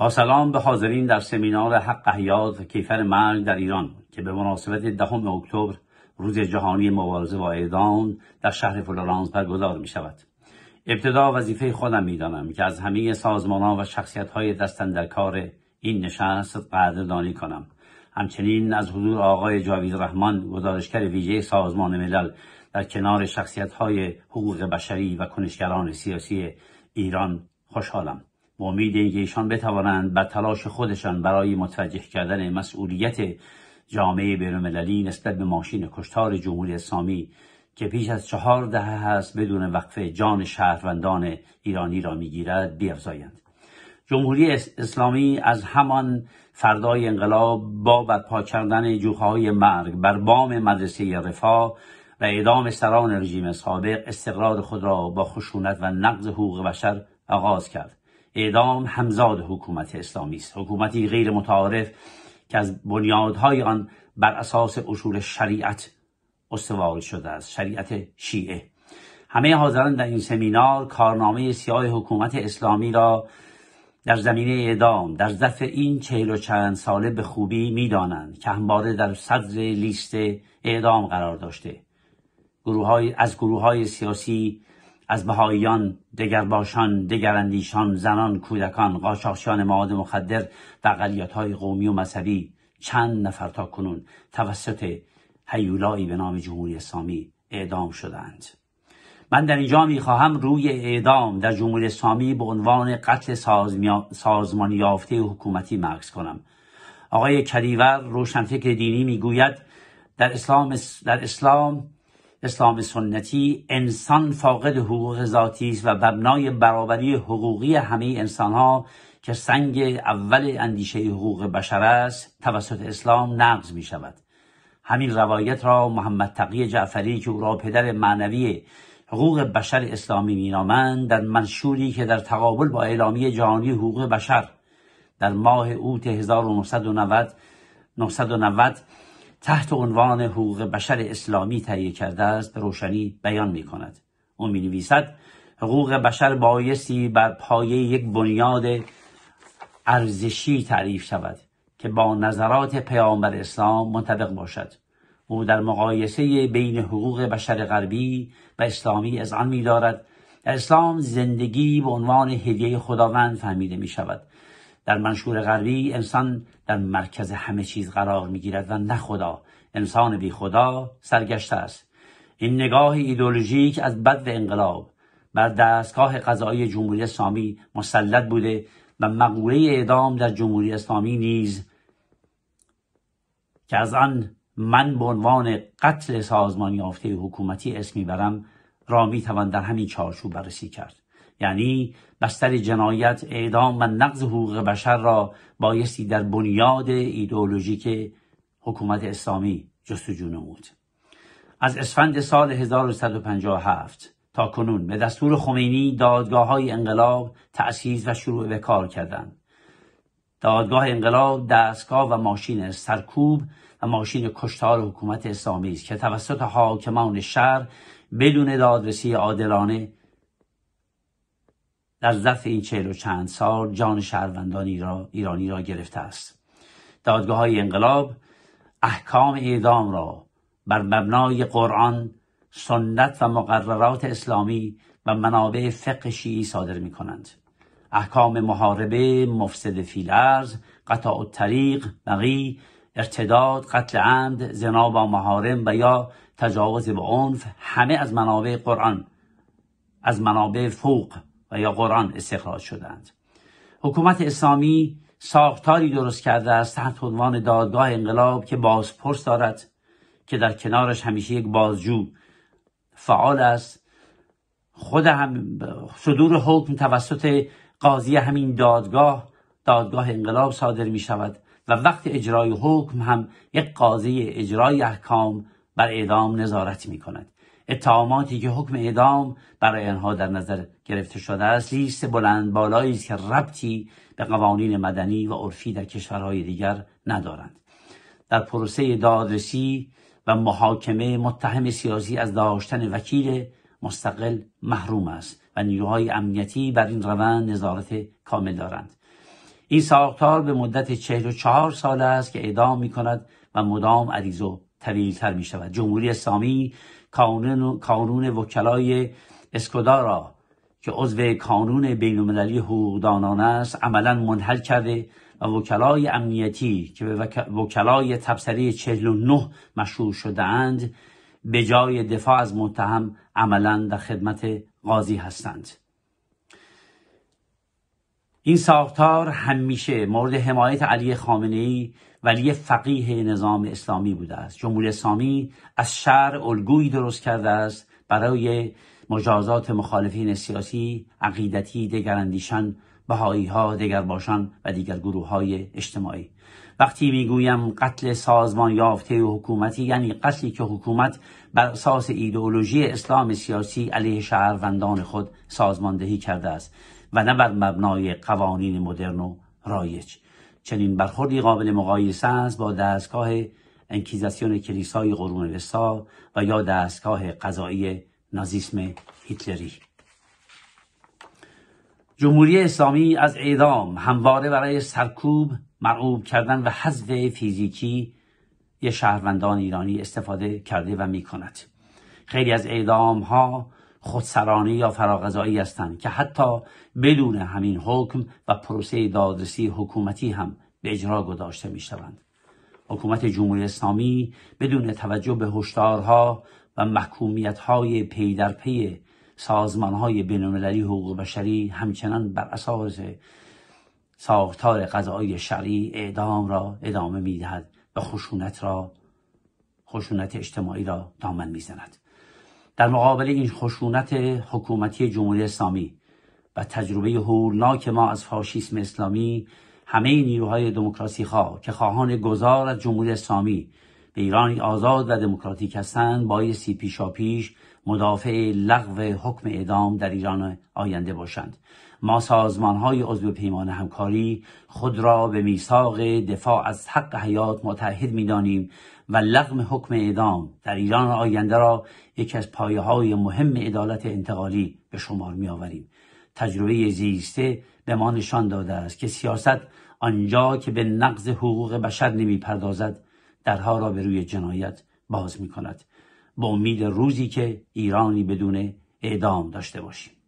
با سلام به حاضرین در سمینار حق حیات کیفر مرگ در ایران که به مناسبت دهم اکتبر روز جهانی مبارزه با اعدام در شهر فلورانس برگزار می شود. ابتدا وظیفه خودم می دانم که از همه سازمانها و شخصیت های دستن در کار این نشست قدردانی کنم. همچنین از حضور آقای جاوید رحمان گزارشگر ویژه سازمان ملل در کنار شخصیت های حقوق بشری و کنشگران سیاسی ایران خوشحالم. به امید اینکه ایشان بتوانند بر تلاش خودشان برای متوجه کردن مسئولیت جامعه بینالمللی نسبت به ماشین کشتار جمهوری اسلامی که پیش از چهار دهه هست بدون وقفه جان شهروندان ایرانی را میگیرد بیافزایند جمهوری اسلامی از همان فردای انقلاب با برپا کردن جوخه مرگ بر بام مدرسه رفاه و اعدام سران رژیم سابق استقرار خود را با خشونت و نقض حقوق بشر آغاز کرد اعدام همزاد حکومت اسلامی است حکومتی غیر متعارف که از بنیادهای آن بر اساس اصول شریعت استوار شده است شریعت شیعه همه حاضران در این سمینار کارنامه سیاه حکومت اسلامی را در زمینه اعدام در ظرف این چهل و چند ساله به خوبی میدانند که همباره در صدر لیست اعدام قرار داشته گروه از گروه های سیاسی از بهاییان دگرباشان دگراندیشان زنان کودکان قاچاقچیان مواد مخدر و های قومی و مذهبی چند نفر تا کنون توسط هیولایی به نام جمهوری اسلامی اعدام شدند من در اینجا میخواهم روی اعدام در جمهوری اسلامی به عنوان قتل سازمانی یافته حکومتی مرکز کنم آقای کریور روشنفکر دینی میگوید در اسلام در اسلام اسلام سنتی انسان فاقد حقوق ذاتی است و مبنای برابری حقوقی همه انسان ها که سنگ اول اندیشه حقوق بشر است توسط اسلام نقض می شود همین روایت را محمد تقی جعفری که او را پدر معنوی حقوق بشر اسلامی نامند در منشوری که در تقابل با اعلامیه جهانی حقوق بشر در ماه اوت 1990 تحت عنوان حقوق بشر اسلامی تهیه کرده است به روشنی بیان می کند او می نویسد حقوق بشر بایستی بر پایه یک بنیاد ارزشی تعریف شود که با نظرات پیامبر اسلام منطبق باشد او در مقایسه بین حقوق بشر غربی و اسلامی از آن میدارد اسلام زندگی به عنوان هدیه خداوند فهمیده می شود در منشور غربی انسان در مرکز همه چیز قرار میگیرد و نه خدا انسان بی خدا سرگشته است این نگاه ایدولوژیک از بد و انقلاب بر دستگاه قضایی جمهوری اسلامی مسلط بوده و مقوله اعدام در جمهوری اسلامی نیز که از آن من به عنوان قتل سازمان یافته حکومتی اسمی برم را میتوان در همین چارچوب بررسی کرد یعنی بستر جنایت اعدام و نقض حقوق بشر را بایستی در بنیاد ایدئولوژیک حکومت اسلامی جستجو نمود از اسفند سال 1157 تا کنون به دستور خمینی دادگاه های انقلاب تأسیس و شروع به کار کردند دادگاه انقلاب دستگاه و ماشین سرکوب و ماشین کشتار حکومت اسلامی است که توسط حاکمان شهر بدون دادرسی عادلانه در ظرف این چهل و چند سال جان شهروندان ایرانی را گرفته است دادگاه های انقلاب احکام اعدام را بر مبنای قرآن سنت و مقررات اسلامی و منابع فقه شیعی صادر می کنند احکام محاربه مفسد فیلرز قطع الطریق بقی ارتداد قتل عمد زنا با محارم و یا تجاوز به عنف همه از منابع قرآن از منابع فوق و یا قرآن استخراج شدند حکومت اسلامی ساختاری درست کرده است تحت عنوان دادگاه انقلاب که بازپرس دارد که در کنارش همیشه یک بازجو فعال است خود هم صدور حکم توسط قاضی همین دادگاه دادگاه انقلاب صادر می شود و وقت اجرای حکم هم یک قاضی اجرای احکام بر اعدام نظارت می کند اتهاماتی که حکم اعدام برای آنها در نظر گرفته شده است لیست بلند بالایی است که ربطی به قوانین مدنی و عرفی در کشورهای دیگر ندارند در پروسه دادرسی و محاکمه متهم سیاسی از داشتن وکیل مستقل محروم است و نیروهای امنیتی بر این روند نظارت کامل دارند این ساختار به مدت 44 سال است که اعدام می کند و مدام عریض و تر می شود جمهوری اسلامی کانون, کانون وکلای اسکودا را که عضو کانون بین المللی حقوقدانان است عملا منحل کرده و وکلای امنیتی که به وکلای تبصری 49 مشهور شده اند به جای دفاع از متهم عملا در خدمت قاضی هستند این ساختار همیشه مورد حمایت علی خامنه ای ولی فقیه نظام اسلامی بوده است جمهوری اسلامی از شهر الگویی درست کرده است برای مجازات مخالفین سیاسی عقیدتی دگراندیشان بهایی ها دگر باشان و دیگر گروه های اجتماعی وقتی میگویم قتل سازمان یافته حکومتی یعنی قتلی که حکومت بر اساس ایدئولوژی اسلام سیاسی علیه شهروندان خود سازماندهی کرده است و نه بر مبنای قوانین مدرن و رایج چنین برخوردی قابل مقایسه است با دستگاه انکیزاسیون کلیسای قرون وسطا و یا دستگاه قضایی نازیسم هیتلری جمهوری اسلامی از اعدام همواره برای سرکوب مرعوب کردن و حذف فیزیکی شهروندان ایرانی استفاده کرده و می کند. خیلی از اعدام ها خودسرانه یا فراغذایی هستند که حتی بدون همین حکم و پروسه دادرسی حکومتی هم به اجرا گذاشته می شوند. حکومت جمهوری اسلامی بدون توجه به هشدارها و محکومیت های پی در پی سازمان های حقوق بشری همچنان بر اساس ساختار قضایی شرعی اعدام را ادامه میدهد و خشونت را خشونت اجتماعی را دامن میزند در مقابل این خشونت حکومتی جمهوری اسلامی و تجربه هورناک ما از فاشیسم اسلامی همه نیروهای دموکراسی خواه که خواهان گذار از جمهوری اسلامی به ایرانی آزاد و دموکراتیک هستند بایستی پیشاپیش مدافع لغو حکم اعدام در ایران آینده باشند ما سازمان های عضو پیمان همکاری خود را به میثاق دفاع از حق حیات متحد میدانیم و لغم حکم اعدام در ایران آینده را یکی از پایه های مهم عدالت انتقالی به شمار می آوریم. تجربه زیسته به ما نشان داده است که سیاست آنجا که به نقض حقوق بشر نمی پردازد درها را به روی جنایت باز می کند. با امید روزی که ایرانی بدون اعدام داشته باشیم.